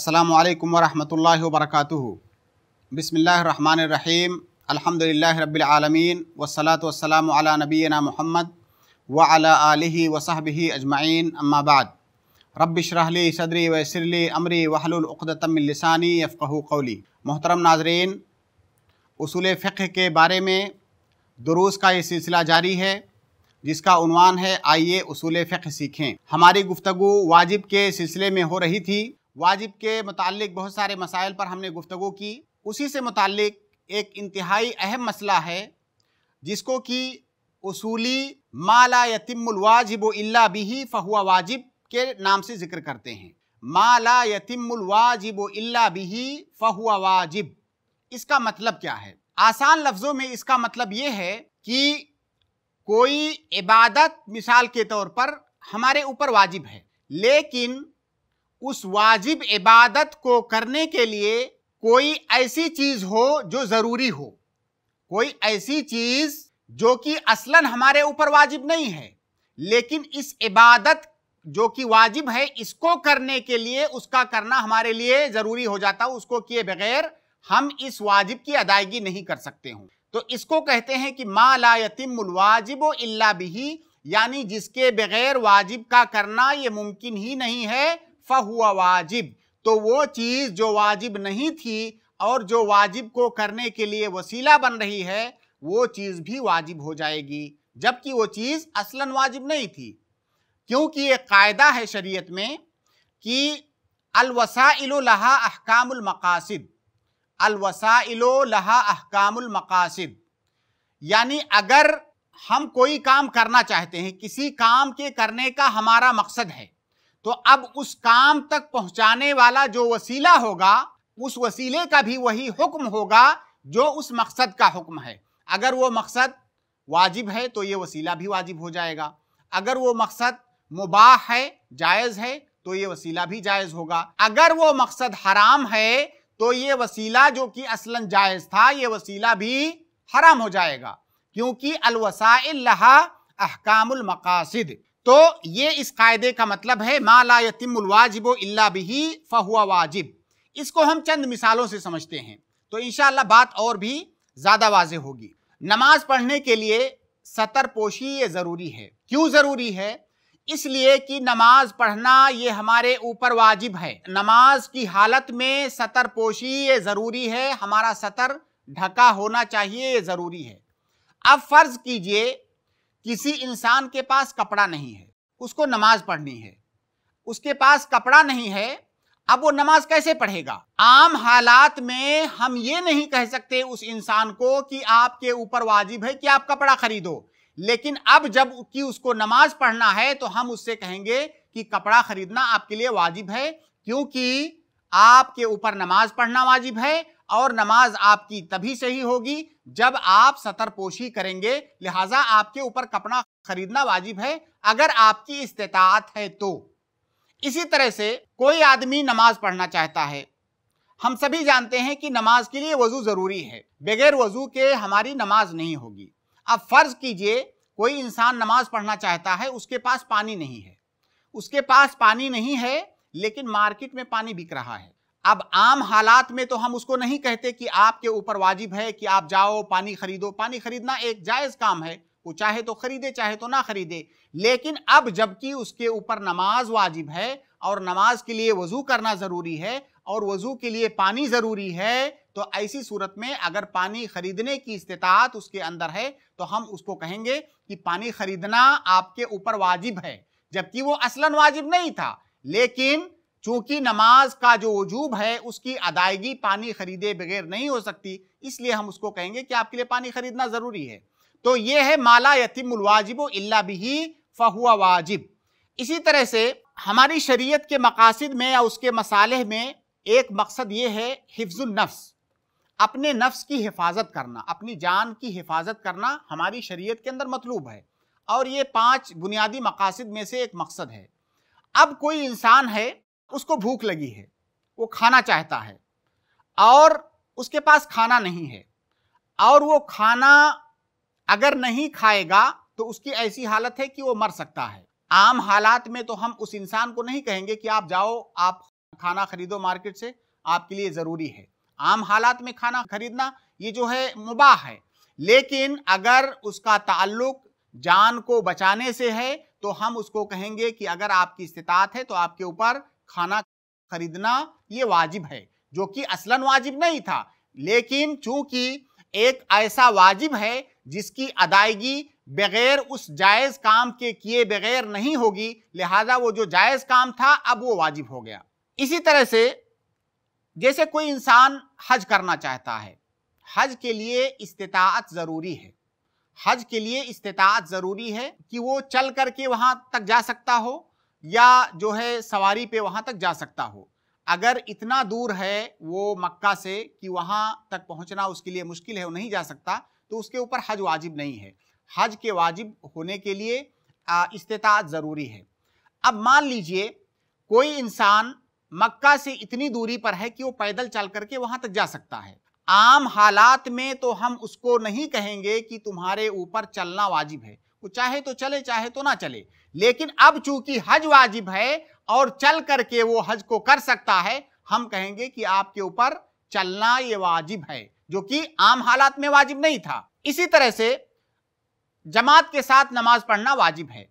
अस्सलाम वालेकुम वरक वबरकातुहु बिस्मिल्लाहिर रहमानिर रहीम अल्हम्दुलिल्लाहि रब्बिल आलमीन वस्सलातु वस्सलामु अला नबीना मुहम्मद व अला आलिहि व सहबिहि अजमाइन अम्मा बाद सदरी वसरली अमरी वहलुल उक़दतम मिन लिसानी यफ़क़हु कौली मोहतरम नाजरीन उसूल फ़िक्र के बारे में दुरूस का ये सिलसिला जारी है जिसका उनवान है आइए उसूल फ़िक्र सीखें हमारी गुफ्तु वाजिब के सिलसिले में हो रही थी वाजिब के मतलब बहुत सारे मसाइल पर हमने गुफ्तु की उसी से मतलब एक इंतहाई अहम मसला है जिसको कि उसूली माला यतिमवाजिब अल्ला बिही फ़हुआ वाजिब के नाम से जिक्र करते हैं माला यतिमवाजिब इल्ला बिही फ़हुआ वाजिब इसका मतलब क्या है आसान लफ्ज़ों में इसका मतलब ये है कि कोई इबादत मिसाल के तौर पर हमारे ऊपर वाजिब है लेकिन उस वाजिब इबादत को करने के लिए कोई ऐसी चीज़ हो जो ज़रूरी हो कोई ऐसी चीज़ जो कि असलन हमारे ऊपर वाजिब नहीं है लेकिन इस इबादत जो कि वाजिब है इसको करने के लिए उसका करना हमारे लिए ज़रूरी हो जाता है उसको किए बगैर हम इस वाजिब की अदायगी नहीं कर सकते हो तो इसको कहते हैं कि मा ला यतिमुल वाजिब इल्ला बिही यानी जिसके बगैर वाजिब का करना ये मुमकिन ही नहीं है फहुआ वाजिब तो वो चीज़ जो वाजिब नहीं थी और जो वाजिब को करने के लिए वसीला बन रही है वो चीज़ भी वाजिब हो जाएगी जबकि वो चीज़ असलन वाजिब नहीं थी क्योंकि ये कायदा है शरीयत में कि अलवसाइलहा अहकामकासद अलवसाइलहा अहकामकासद यानी अगर हम कोई काम करना चाहते हैं किसी काम के करने का हमारा मकसद है तो अब उस काम तक पहुंचाने वाला जो वसीला होगा उस वसीले का भी वही हुक्म होगा जो उस मकसद का हुक्म है अगर वो मकसद वाजिब है तो ये वसीला भी वाजिब हो जाएगा अगर वो मकसद मुबाह है जायज़ है तो ये वसीला भी जायज़ होगा अगर वो मकसद हराम है तो ये वसीला जो कि असलन जायज़ था ये वसीला भी हराम हो जाएगा क्योंकि अलवसाइल लहा अहकामुल मकासिद तो ये इस कायदे का मतलब है माला यतिमवाजिब अल्ला बिही फ़हुआ वाजिब इसको हम चंद मिसालों से समझते हैं तो इन बात और भी ज़्यादा वाज होगी नमाज पढ़ने के लिए सतर पोशी ये ज़रूरी है क्यों ज़रूरी है इसलिए कि नमाज पढ़ना ये हमारे ऊपर वाजिब है नमाज की हालत में सतर पोशी ये ज़रूरी है हमारा सतर ढका होना चाहिए ये ज़रूरी है अब फ़र्ज़ कीजिए किसी इंसान के पास कपड़ा नहीं है उसको नमाज पढ़नी है उसके पास कपड़ा नहीं है अब वो नमाज कैसे पढ़ेगा आम हालात में हम ये नहीं कह सकते उस इंसान को कि आपके ऊपर वाजिब है कि आप कपड़ा खरीदो लेकिन अब जब कि उसको नमाज पढ़ना है तो हम उससे कहेंगे कि कपड़ा खरीदना आपके लिए वाजिब है क्योंकि आपके ऊपर नमाज पढ़ना वाजिब है और नमाज आपकी तभी सही होगी जब आप सतरपोशी करेंगे लिहाजा आपके ऊपर कपड़ा खरीदना वाजिब है अगर आपकी इस्तात है तो इसी तरह से कोई आदमी नमाज पढ़ना चाहता है हम सभी जानते हैं कि नमाज के लिए वजू ज़रूरी है बगैर वजू के हमारी नमाज नहीं होगी अब फ़र्ज़ कीजिए कोई इंसान नमाज पढ़ना चाहता है उसके पास पानी नहीं है उसके पास पानी नहीं है लेकिन मार्केट में पानी बिक रहा है अब आम हालात में तो हम उसको नहीं कहते कि आपके ऊपर वाजिब है कि आप जाओ पानी खरीदो पानी खरीदना एक जायज़ काम है वो चाहे तो खरीदे चाहे तो ना खरीदे लेकिन अब जबकि उसके ऊपर नमाज वाजिब है और नमाज के लिए वज़ू करना ज़रूरी है और वज़ू के लिए पानी ज़रूरी है तो ऐसी सूरत में अगर पानी खरीदने की इस्तात उसके अंदर है तो हम उसको कहेंगे कि पानी खरीदना आपके ऊपर वाजिब है जबकि वो असलन वाजिब नहीं था लेकिन चूंकि नमाज का जो वजूब है उसकी अदायगी पानी खरीदे बगैर नहीं हो सकती इसलिए हम उसको कहेंगे कि आपके लिए पानी खरीदना ज़रूरी है तो ये है माला यतिमुल वाजिब इल्ला फ़हुआ वाजिब इसी तरह से हमारी शरीयत के मकासद में या उसके मसाले में एक मकसद ये है नफ्स अपने नफ्स की हिफाजत करना अपनी जान की हिफाजत करना हमारी शरीयत के अंदर मतलूब है और ये पांच बुनियादी मकासद में से एक मकसद है अब कोई इंसान है उसको भूख लगी है वो खाना चाहता है और उसके पास खाना नहीं है और वो खाना अगर नहीं खाएगा तो उसकी ऐसी हालत है कि वो मर सकता है आम हालात में तो हम उस इंसान को नहीं कहेंगे कि आप जाओ आप खाना खरीदो मार्केट से आपके लिए ज़रूरी है आम हालात में खाना खरीदना ये जो है मुबाह है लेकिन अगर उसका ताल्लुक जान को बचाने से है तो हम उसको कहेंगे कि अगर आपकी इस्तात है तो आपके ऊपर खाना खरीदना ये वाजिब है जो कि असलन वाजिब नहीं था लेकिन चूंकि एक ऐसा वाजिब है जिसकी अदायगी बगैर उस जायज़ काम के किए बगैर नहीं होगी लिहाजा वो जो जायज़ काम था अब वो वाजिब हो गया इसी तरह से जैसे कोई इंसान हज करना चाहता है हज के लिए इस्तात ज़रूरी है हज के लिए इस्तात ज़रूरी है कि वो चल करके वहाँ तक जा सकता हो या जो है सवारी पे वहाँ तक जा सकता हो अगर इतना दूर है वो मक्का से कि वहाँ तक पहुँचना उसके लिए मुश्किल है वो नहीं जा सकता तो उसके ऊपर हज वाजिब नहीं है हज के वाजिब होने के लिए इस्तात ज़रूरी है अब मान लीजिए कोई इंसान मक्का से इतनी दूरी पर है कि वो पैदल चल करके वहाँ तक जा सकता है आम हालात में तो हम उसको नहीं कहेंगे कि तुम्हारे ऊपर चलना वाजिब है वो चाहे तो चले चाहे तो ना चले लेकिन अब चूंकि हज वाजिब है और चल करके वो हज को कर सकता है हम कहेंगे कि आपके ऊपर चलना ये वाजिब है जो कि आम हालात में वाजिब नहीं था इसी तरह से जमात के साथ नमाज पढ़ना वाजिब है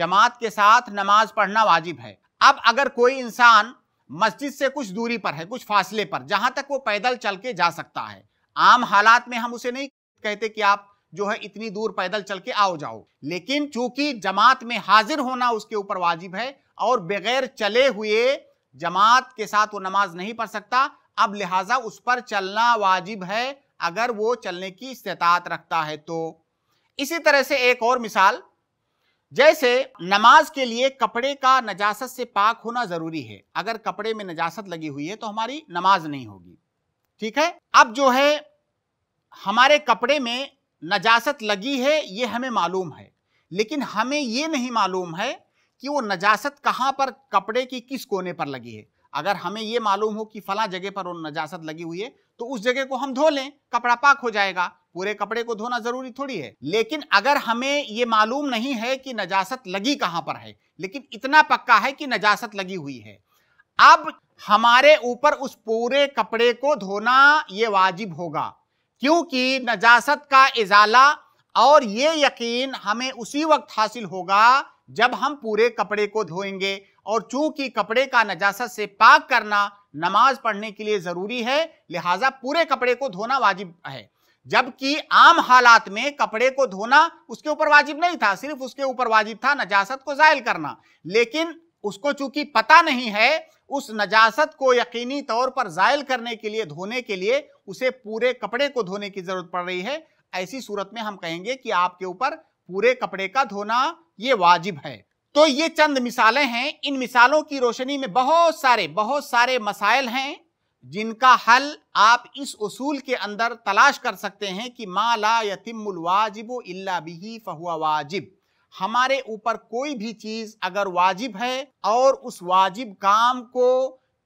जमात के साथ नमाज पढ़ना वाजिब है अब अगर कोई इंसान मस्जिद से कुछ दूरी पर है कुछ फासले पर जहां तक वो पैदल चल के जा सकता है आम हालात में हम उसे नहीं कहते कि आप जो है इतनी दूर पैदल चल के आओ जाओ लेकिन चूंकि जमात में हाजिर होना उसके ऊपर वाजिब है और बगैर चले हुए जमात के साथ वो नमाज नहीं पढ़ सकता अब लिहाजा उस पर चलना वाजिब है अगर वो चलने की इस्तात रखता है तो इसी तरह से एक और मिसाल जैसे नमाज के लिए कपड़े का नजासत से पाक होना जरूरी है अगर कपड़े में नजासत लगी हुई है तो हमारी नमाज नहीं होगी ठीक है अब जो है हमारे कपड़े में नजासत लगी है ये हमें मालूम है लेकिन हमें ये नहीं मालूम है कि वो नजासत कहाँ पर कपड़े की किस कोने पर लगी है अगर हमें ये मालूम हो कि फ़ला जगह पर वो नजासत लगी हुई है तो उस जगह को हम धो लें कपड़ा पाक हो जाएगा पूरे कपड़े को धोना ज़रूरी थोड़ी है लेकिन अगर हमें ये मालूम नहीं है कि नजासत लगी कहाँ पर है लेकिन इतना पक्का है कि नजासत लगी हुई है अब हमारे ऊपर उस पूरे कपड़े को धोना ये वाजिब होगा क्योंकि नजासत का इजाला और ये यकीन हमें उसी वक्त हासिल होगा जब हम पूरे कपड़े को धोएंगे और चूंकि कपड़े का नजासत से पाक करना नमाज पढ़ने के लिए ज़रूरी है लिहाजा पूरे कपड़े को धोना वाजिब है जबकि आम हालात में कपड़े को धोना उसके ऊपर वाजिब नहीं था सिर्फ उसके ऊपर वाजिब था नजासत को जायल करना लेकिन उसको चूंकि पता नहीं है उस नजासत को यकीनी तौर पर जायल करने के लिए धोने के लिए उसे पूरे कपड़े को धोने की जरूरत पड़ रही है ऐसी सूरत में हम कहेंगे कि आपके ऊपर पूरे कपड़े का धोना ये वाजिब है तो ये चंद मिसालें हैं इन मिसालों की रोशनी में बहुत सारे बहुत सारे मसाइल हैं जिनका हल आप इस उसूल के अंदर तलाश कर सकते हैं कि मा ला यतिमुल वाजिब इल्ला बिही फहुआ वाजिब हमारे ऊपर कोई भी चीज अगर वाजिब है और उस वाजिब काम को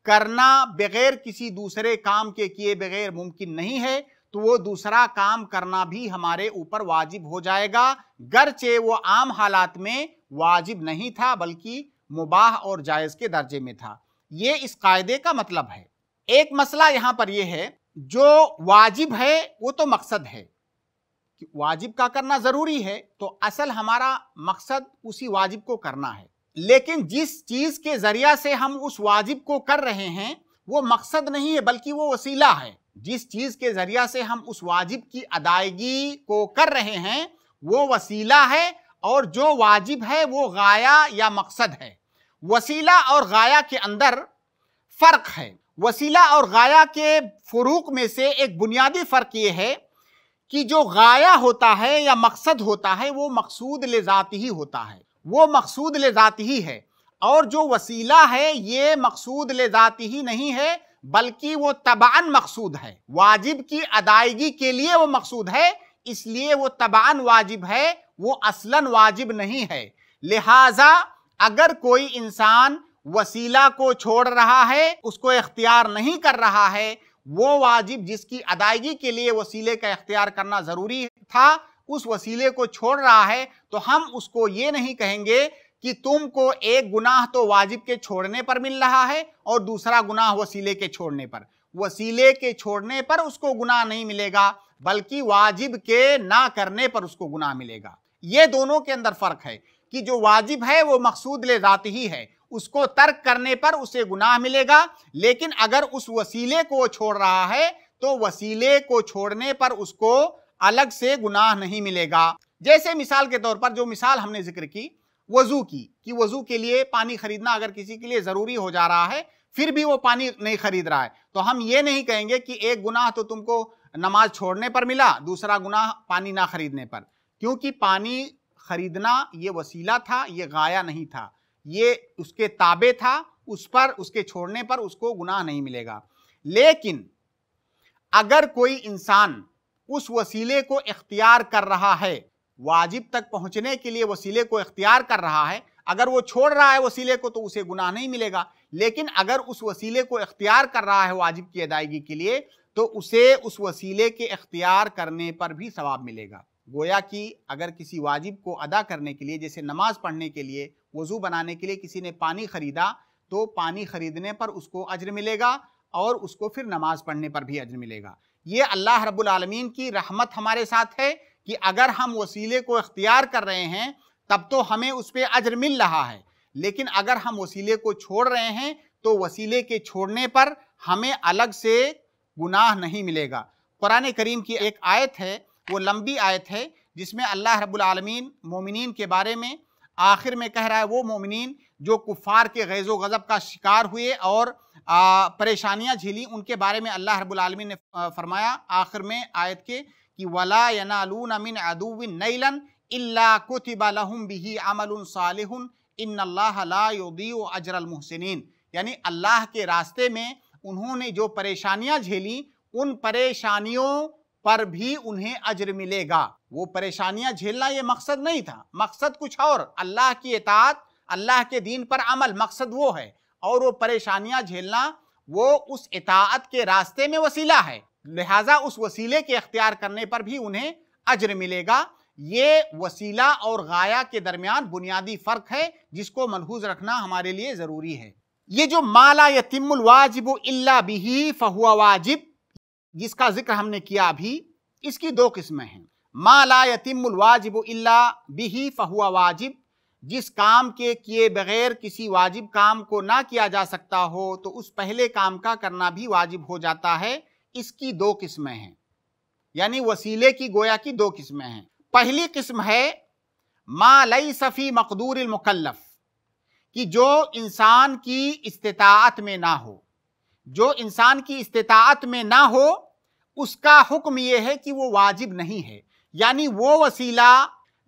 करना बगैर किसी दूसरे काम के किए बगैर मुमकिन नहीं है तो वो दूसरा काम करना भी हमारे ऊपर वाजिब हो जाएगा गरचे वो आम हालात में वाजिब नहीं था बल्कि मुबाह और जायज़ के दर्जे में था ये इस कायदे का मतलब है एक मसला यहाँ पर यह है जो वाजिब है वो तो मकसद है कि वाजिब का करना ज़रूरी है तो असल हमारा मकसद उसी वाजिब को करना है लेकिन जिस चीज़ के ज़रिया से हम उस वाजिब को कर रहे हैं वो मकसद नहीं है बल्कि वो वसीला है जिस चीज़ के ज़रिया से हम उस वाजिब की अदायगी को कर रहे हैं वो वसीला है और जो वाजिब है वो गाया या मकसद है वसीला और गाया के अंदर फ़र्क है वसीला और गाया के फ़रूक में से एक बुनियादी फ़र्क ये है कि जो गाया होता है या मकसद होता है वो मकसूद ले जाती ही होता है वो मकसूद ले जाती ही है और जो वसीला है ये मकसूद ले जाती ही नहीं है बल्कि वो तबान मकसूद है वाजिब की अदायगी के लिए वो मकसूद है इसलिए वो तबान वाजिब है वो असलन वाजिब नहीं है लिहाजा अगर कोई इंसान वसीला को छोड़ रहा है उसको इख्तियार नहीं कर रहा है वो वाजिब जिसकी अदायगी के लिए वसीले का इख्तियार करना ज़रूरी था उस वसीले को छोड़ रहा है तो हम उसको ये नहीं कहेंगे कि तुमको एक गुनाह तो वाजिब के छोड़ने पर मिल रहा है और दूसरा गुनाह वसीले के छोड़ने पर वसीले के छोड़ने पर उसको गुनाह नहीं मिलेगा बल्कि वाजिब के ना करने पर उसको गुनाह मिलेगा ये दोनों के अंदर फर्क है कि जो वाजिब है वो मकसूद ले जाती ही है उसको तर्क करने पर उसे गुनाह मिलेगा लेकिन अगर उस वसीले को छोड़ रहा है तो वसीले को छोड़ने पर उसको अलग से गुनाह नहीं मिलेगा जैसे मिसाल के तौर पर जो मिसाल हमने जिक्र की वजू की कि वजू के लिए पानी खरीदना अगर किसी के लिए ज़रूरी हो जा रहा है फिर भी वो पानी नहीं खरीद रहा है तो हम ये नहीं कहेंगे कि एक गुनाह तो तुमको नमाज छोड़ने पर मिला दूसरा गुनाह पानी ना खरीदने पर क्योंकि पानी खरीदना ये वसीला था ये गाया नहीं था ये उसके ताबे था उस पर उसके छोड़ने पर उसको गुनाह नहीं मिलेगा लेकिन अगर कोई इंसान उस वसीले को इख्तियार कर रहा है वाजिब तक पहुंचने के लिए वसीले को इख्तियार कर रहा है अगर वो छोड़ रहा है वसीले को तो उसे गुनाह नहीं मिलेगा लेकिन अगर उस वसीले को इख्तियार कर रहा है वाजिब की अदायगी के लिए तो उसे उस वसीले के इख्तियार करने पर भी सवाब मिलेगा गोया कि अगर किसी वाजिब को अदा करने के लिए जैसे नमाज पढ़ने के लिए वज़ू बनाने के लिए किसी ने पानी ख़रीदा तो पानी ख़रीदने पर उसको अजर मिलेगा और उसको फिर नमाज पढ़ने पर भी अजर मिलेगा ये अल्लाह रब्बुल आलमीन की रहमत हमारे साथ है कि अगर हम वसीले को इख्तियार कर रहे हैं तब तो हमें उस पर अजर मिल रहा है लेकिन अगर हम वसीले को छोड़ रहे हैं तो वसीले के छोड़ने पर हमें अलग से गुनाह नहीं मिलेगा कुरान करीम की एक आयत है वो लंबी आयत है जिसमें अल्लाह रबालमीन मोमिन के बारे में आखिर में कह रहा है वो मोमिन जो कुफ़ार के गैज़ गज़ब का शिकार हुए और परेशानियाँ झेली उनके बारे में अल्लाह रबालमीन ने फरमाया आखिर में आयत के कि वला यनालून मिन अदुविन नैलन इल्ला लहुम बिही अमल सालिहुन इन ला योदी अजरल मुहसिन यानी अल्लाह के रास्ते में उन्होंने जो परेशानियाँ झेली उन परेशानियों पर भी उन्हें अजर मिलेगा वो परेशानियां झेलना ये मकसद नहीं था मकसद कुछ और अल्लाह की एतात अल्लाह के दीन पर अमल मकसद वो है और वो परेशानियां झेलना वो उस इतात के रास्ते में वसीला है लिहाजा उस वसीले के अख्तियार करने पर भी उन्हें अजर मिलेगा ये वसीला और गाया के दरमियान बुनियादी फ़र्क है जिसको मनहूज रखना हमारे लिए ज़रूरी है ये जो माला यतिमुल वाजिब इल्ला बिही फहुआ वाजिब जिसका जिक्र हमने किया अभी इसकी दो किस्में हैं मा ला यतिमवाजिब इल्ला बिही फहुआ वाजिब जिस काम के किए बगैर किसी वाजिब काम को ना किया जा सकता हो तो उस पहले काम का करना भी वाजिब हो जाता है इसकी दो किस्में हैं यानी वसीले की गोया की दो किस्में हैं पहली किस्म है मा लई सफ़ी मकदूर मुकल्लफ़ कि जो इंसान की इस्तात में ना हो जो इंसान की इस्तात में ना हो उसका हुक्म यह है कि वो वाजिब नहीं है यानी वो वसीला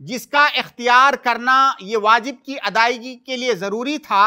जिसका इख्तियार करना ये वाजिब की अदायगी के लिए ज़रूरी था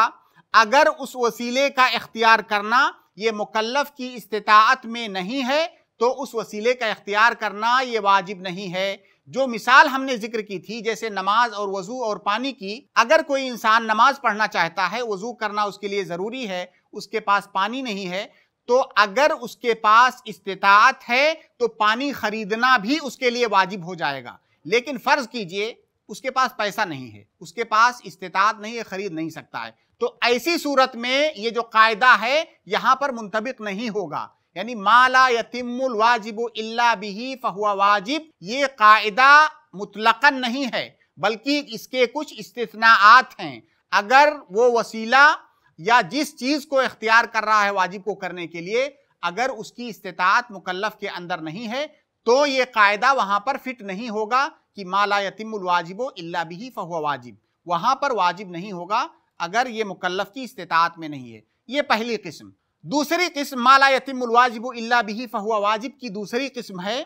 अगर उस वसीले का इख्तियार करना ये मुकलफ़ की इस्तात में नहीं है तो उस वसीले का इख्तियार करना ये वाजिब नहीं है जो मिसाल हमने जिक्र की थी जैसे नमाज और वज़ू और पानी की अगर कोई इंसान नमाज पढ़ना चाहता है वज़ू करना उसके लिए ज़रूरी है उसके पास पानी नहीं है तो अगर उसके पास इस्तात है तो पानी खरीदना भी उसके लिए वाजिब हो जाएगा लेकिन फ़र्ज़ कीजिए उसके पास पैसा नहीं है उसके पास इस्तात नहीं है खरीद नहीं सकता है तो ऐसी सूरत में ये जो कायदा है यहां पर मुंतबिक नहीं होगा यानी माला यतिमुल वाजिब इल्ला बिही फहुआ वाजिब ये कायदा मुतलकन नहीं है बल्कि इसके कुछ इस्तात हैं अगर वो वसीला या जिस चीज को इख्तियार कर रहा है वाजिब को करने के लिए अगर उसकी इस्तात मुकल्लफ के अंदर नहीं है तो ये कायदा वहां पर फिट नहीं होगा कि माला यतिमुल वाजिबो भी ही फहुआ वाजिब वहां पर वाजिब नहीं होगा अगर ये मुकल्लफ की इस्तात में नहीं है ये पहली किस्म दूसरी किस्म माला यतिमुल वाजिब भी बिही फहुआ वाजिब की दूसरी किस्म है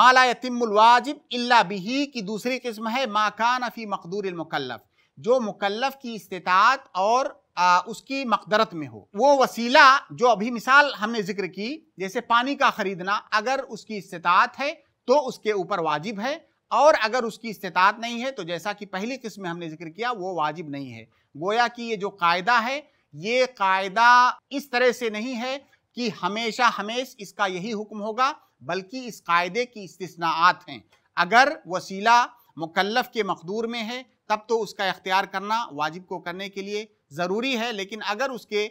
माला यतिमुल अला इल्ला बिही की दूसरी किस्म है माकान अफी मकदूर मुकल्लफ जो मुकल्लफ की इस्तात और आ, उसकी मकदरत में हो वो वसीला जो अभी मिसाल हमने जिक्र की जैसे पानी का ख़रीदना अगर उसकी इस्तात है तो उसके ऊपर वाजिब है और अगर उसकी इस्तात नहीं है तो जैसा कि पहली किस्म में हमने जिक्र किया वो वाजिब नहीं है गोया कि ये जो कायदा है ये कायदा इस तरह से नहीं है कि हमेशा हमेश इसका यही हुक्म होगा बल्कि इस कायदे की इस्तनात हैं अगर वसीला मुकल्लफ के मकदूर में है तब तो उसका इख्तियार करना वाजिब को करने के लिए ज़रूरी है लेकिन अगर उसके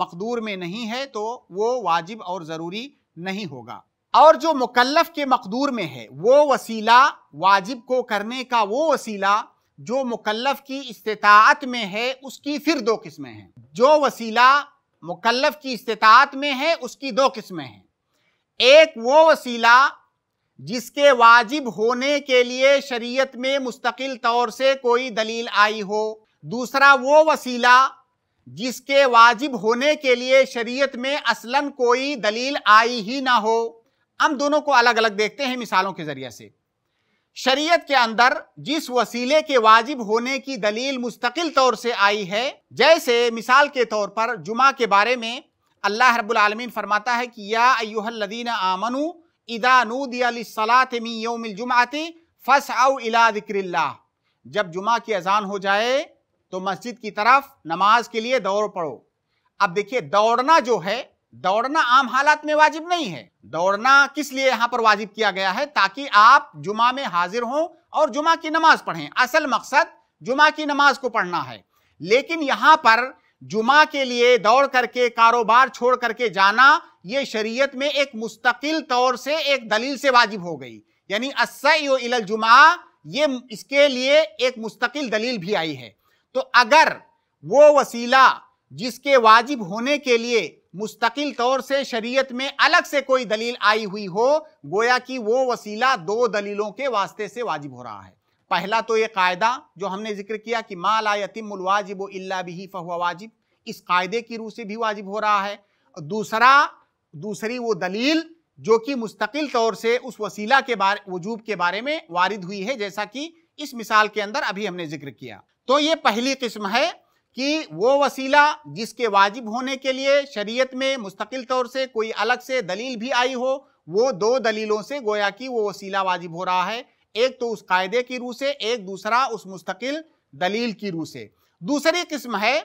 मकदूर में नहीं है तो वो वाजिब और ज़रूरी नहीं होगा और जो मुकल्लफ के मकदूर में है वो वसीला वाजिब को करने का वो वसीला जो मुकल्लफ की इस्तात में है उसकी फिर दो किस्में हैं जो वसीला मुकल्लफ की इस्तात में है उसकी दो किस्में हैं एक वो वसीला जिसके वाजिब होने के लिए शरीयत में मुस्तकिल तौर से कोई दलील आई हो दूसरा वो वसीला जिसके वाजिब होने के लिए शरीयत में असलन कोई दलील आई ही ना हो हम दोनों को अलग अलग देखते हैं मिसालों के ज़रिए से शरीयत के अंदर जिस वसीले के वाजिब होने की दलील मुस्तकिल तौर से आई है जैसे मिसाल के तौर पर जुमा के बारे में अल्लाह रब्लमीन फरमाता है कि या अयुहल्लदीन आमनु इदानूदियालातमियोमिलजुमाते फ़स आउ इला जब जुमा की अजान हो जाए तो मस्जिद की तरफ नमाज के लिए दौड़ पड़ो अब देखिए दौड़ना जो है दौड़ना आम हालात में वाजिब नहीं है दौड़ना किस लिए यहाँ पर वाजिब किया गया है ताकि आप जुमा में हाजिर हों और जुमा की नमाज पढ़ें असल मकसद जुमा की नमाज को पढ़ना है लेकिन यहाँ पर जुमा के लिए दौड़ करके कारोबार छोड़ करके जाना ये शरीयत में एक मुस्तकिल तौर से एक दलील से वाजिब हो गई यानी असई जुमा ये इसके लिए एक मुस्तकिल दलील भी आई है तो अगर वो वसीला जिसके वाजिब होने के लिए मुस्तकिल तौर से शरीयत में अलग से कोई दलील आई हुई हो गोया कि वो वसीला दो दलीलों के वास्ते से वाजिब हो रहा है पहला तो ये कायदा जो हमने जिक्र किया कि मा ला यतिमवाजिब इल्ला बिही फ़हुआ वाजिब इस कायदे की रूह से भी वाजिब हो रहा है दूसरा दूसरी वो दलील जो कि मुस्तकिल तौर से उस वसीला के बारे वजूब के बारे में वारिद हुई है जैसा कि इस मिसाल के अंदर अभी हमने जिक्र किया तो ये पहली किस्म है कि वो वसीला जिसके वाजिब होने के लिए शरीयत में मुस्तकिल तौर से कोई अलग से दलील भी आई हो वो दो दलीलों से गोया कि वो वसीला वाजिब हो रहा है एक तो उस कायदे की रूह से एक दूसरा उस मुस्तकिल दलील की रूह से दूसरी किस्म है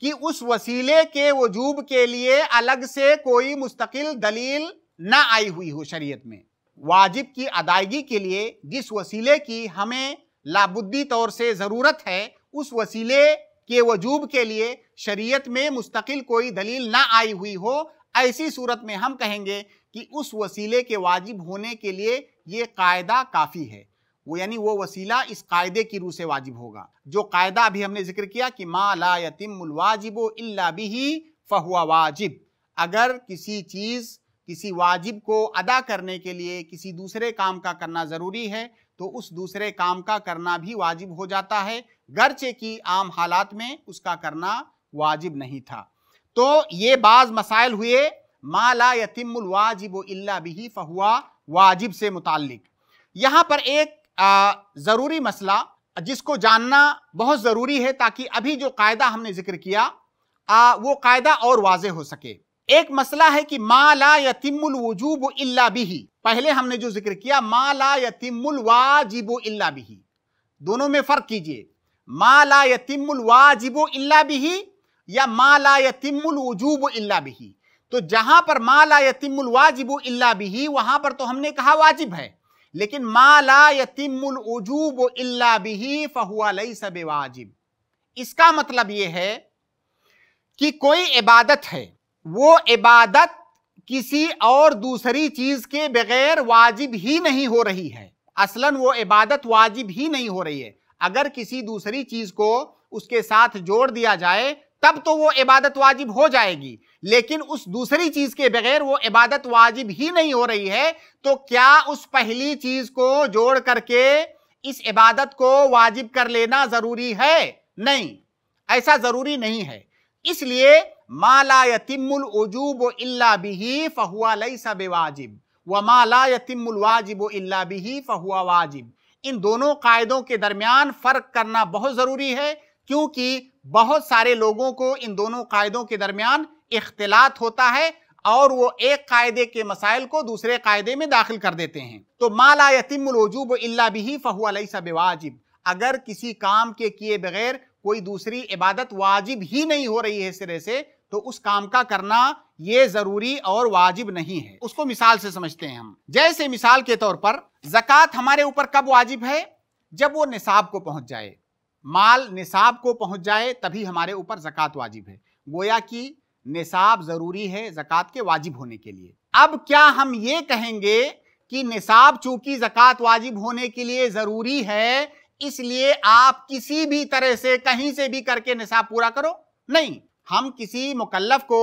कि उस वसीले के वजूब के लिए अलग से कोई मुस्तकिल दलील ना आई हुई हो शरीयत में वाजिब की अदायगी के लिए जिस वसीले की हमें लाबुद्दी तौर से ज़रूरत है उस वसीले के वजूब के लिए शरीयत में मुस्तकिल कोई दलील ना आई हुई हो ऐसी सूरत में हम कहेंगे कि उस वसीले के वाजिब होने के लिए ये कायदा काफ़ी है वो यानी वो वसीला इस कायदे की रूह से वाजिब होगा जो कायदा अभी हमने जिक्र किया कि मा ला यतिमवाजिब इल्ला बिही फहुआ वाजिब अगर किसी चीज़ किसी वाजिब को अदा करने के लिए किसी दूसरे काम का करना ज़रूरी है तो उस दूसरे काम का करना भी वाजिब हो जाता है गर्चे की आम हालात में उसका करना वाजिब नहीं था तो ये बाज मसाइल हुए माला यतिमुल वाजिब इल्ला बिही फहुआ वाजिब से मुतालिक यहाँ पर एक ज़रूरी मसला जिसको जानना बहुत ज़रूरी है ताकि अभी जो कायदा हमने जिक्र किया आ, वो कायदा और वाज हो सके एक मसला है कि मा ला यतिमुल वजूब इल्ला बिही पहले हमने जो जिक्र किया मा ला यतिमुल वाजिब इल्ला बिही दोनों में फर्क कीजिए मा ला यतिमुल वाजिब इल्ला बिही या मा ला यतिमुल वजूब इल्ला बिही तो जहां पर मा ला यतिमुल वाजिब इल्ला बिही वहां पर तो हमने कहा वाजिब है लेकिन मा ला यतिमुल वजूब इल्ला बिही फहुवा लैस बिवाजिब इसका मतलब यह है कि कोई इबादत है वो इबादत किसी और दूसरी चीज़ के बगैर वाजिब ही नहीं हो रही है असलन वो इबादत वाजिब ही नहीं हो रही है अगर किसी दूसरी चीज़ को उसके साथ जोड़ दिया जाए तब तो वो इबादत वाजिब हो जाएगी लेकिन उस दूसरी चीज़ के बगैर वो इबादत वाजिब ही नहीं हो रही है तो क्या उस पहली चीज़ को जोड़ करके इस इबादत को वाजिब कर लेना ज़रूरी है नहीं ऐसा ज़रूरी नहीं है इसलिए माला व वाजिब इन दोनों कायदों के दरमियान फ़र्क करना बहुत ज़रूरी है क्योंकि बहुत सारे लोगों को इन दोनों कायदों के दरमियान इख्तलात होता है और वो एक कायदे के मसाइल को दूसरे कायदे में दाखिल कर देते हैं तो माला यतिमुलवजूब अल्ला भी फ़हुआ लईसा बेवाजिब अगर किसी काम के किए बगैर कोई दूसरी इबादत वाजिब ही नहीं हो रही है सिरे से तो उस काम का करना ये जरूरी और वाजिब नहीं है उसको मिसाल से समझते हैं हम जैसे मिसाल के तौर पर जक़ात हमारे ऊपर कब वाजिब है जब वो निसाब को पहुंच जाए माल निसाब को पहुंच जाए तभी हमारे ऊपर जक़ात वाजिब है गोया कि निसाब ज़रूरी है ज़क़़त के वाजिब होने के लिए अब क्या हम ये कहेंगे कि निसाब चूंकि ज़क़़त वाजिब होने के लिए ज़रूरी है इसलिए आप किसी भी तरह से कहीं से भी करके निसाब पूरा करो नहीं हम किसी मुकल्लफ को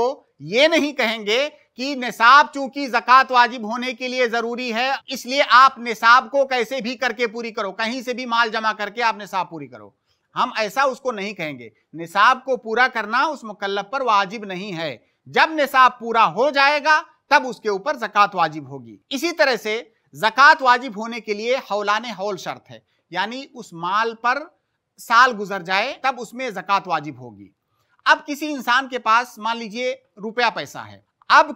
ये नहीं कहेंगे कि निसाब चूंकि जक़ात वाजिब होने के लिए ज़रूरी है इसलिए आप निसाब को कैसे भी करके पूरी करो कहीं से भी माल जमा करके आप निसाब पूरी करो हम ऐसा उसको नहीं कहेंगे निसाब को पूरा करना उस मुकल्लफ पर वाजिब नहीं है जब निसाब पूरा हो जाएगा तब उसके ऊपर जक़ात वाजिब होगी इसी तरह से जक़ात वाजिब होने के लिए हौलान हौल शर्त है यानी उस माल पर साल गुजर जाए तब उसमें जक़ात वाजिब होगी अब किसी इंसान के पास मान लीजिए रुपया पैसा है अब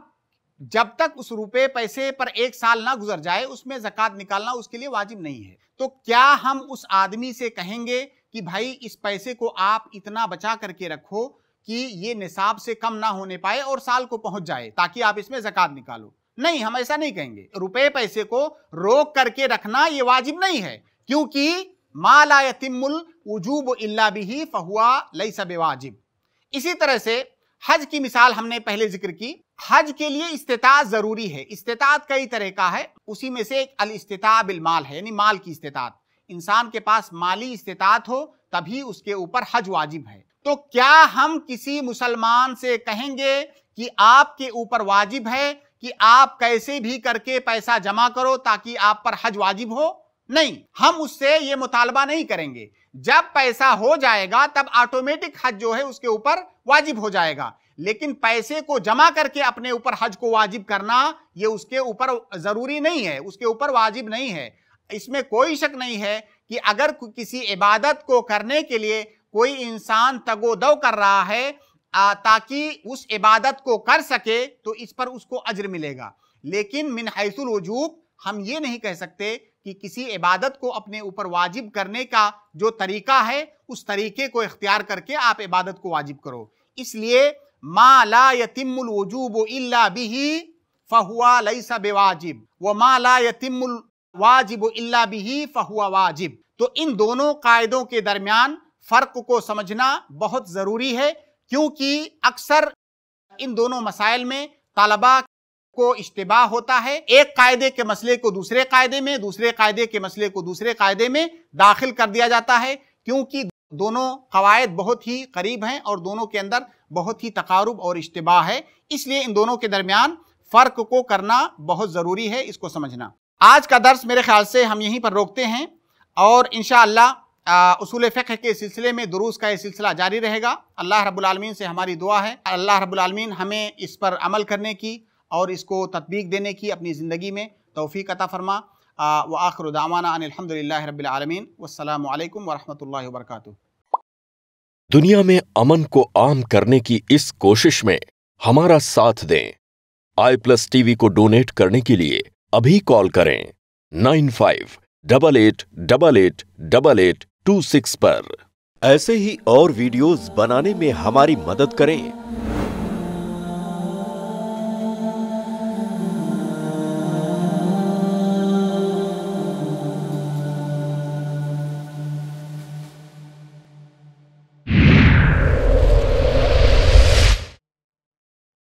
जब तक उस रुपये पैसे पर एक साल ना गुजर जाए उसमें जक़ात निकालना उसके लिए वाजिब नहीं है तो क्या हम उस आदमी से कहेंगे कि भाई इस पैसे को आप इतना बचा करके रखो कि ये निसाब से कम ना होने पाए और साल को पहुंच जाए ताकि आप इसमें जक़ात निकालो नहीं हम ऐसा नहीं कहेंगे रुपए पैसे को रोक करके रखना ये वाजिब नहीं है क्योंकि माला वजूब इल्ला भी फहुआ लई सब वाजिब इसी तरह से हज की मिसाल हमने पहले जिक्र की हज के लिए इस्तात जरूरी है इस्तेत कई तरह का है उसी में से एक अल बिल माल है यानी माल की इस्तात इंसान के पास माली इस्तात हो तभी उसके ऊपर हज वाजिब है तो क्या हम किसी मुसलमान से कहेंगे कि आपके ऊपर वाजिब है कि आप कैसे भी करके पैसा जमा करो ताकि आप पर हज वाजिब हो नहीं हम उससे ये मुतालबा नहीं करेंगे जब पैसा हो जाएगा तब ऑटोमेटिक हज जो है उसके ऊपर वाजिब हो जाएगा लेकिन पैसे को जमा करके अपने ऊपर हज को वाजिब करना ये उसके ऊपर जरूरी नहीं है उसके ऊपर वाजिब नहीं है इसमें कोई शक नहीं है कि अगर किसी इबादत को करने के लिए कोई इंसान तगोदव कर रहा है ताकि उस इबादत को कर सके तो इस पर उसको अज्र मिलेगा लेकिन मिन हैसुल वजूब हम ये नहीं कह सकते कि किसी इबादत को अपने ऊपर वाजिब करने का जो तरीका है उस तरीके को इख्तियार करके आप इबादत को वाजिब करो इसलिए मा ला यतिमुल वजूब इल्ला बिही फहुआ लईसा बेवाजिब व मा ला यतिमुल वाजिब इल्ला बिही फहुआ वाजिब तो इन दोनों कायदों के दरमियान फ़र्क को समझना बहुत ज़रूरी है क्योंकि अक्सर इन दोनों मसाइल में तालबा को इज्तबा होता है एक कायदे के मसले को दूसरे कायदे में दूसरे कायदे के मसले को दूसरे कायदे में दाखिल कर दिया जाता है क्योंकि दोनों कवायद बहुत ही करीब हैं और दोनों के अंदर बहुत ही तकारुब और इज्तबा है इसलिए इन दोनों के दरमियान फ़र्क को करना बहुत ज़रूरी है इसको समझना आज का दर्स मेरे ख्याल से हम यहीं पर रोकते हैं और इन उसूल फ़िक्र के सिलसिले में दुरूस का ये सिलसिला जारी रहेगा अल्लाह रब्बुल से हमारी दुआ है अल्लाह रब्बुल हमें इस पर अमल करने की और इसको तदबीक देने की अपनी ज़िंदगी में तोफ़ी अता फरमा व आखर दामाना अनिलहमदिल्ला रबालमीन वालकम वरहमल वर्क दुनिया में अमन को आम करने की इस कोशिश में हमारा साथ दें आई प्लस टीवी को डोनेट करने के लिए अभी कॉल करें nine five double eight double eight double eight two six पर ऐसे ही और वीडियोस बनाने में हमारी मदद करें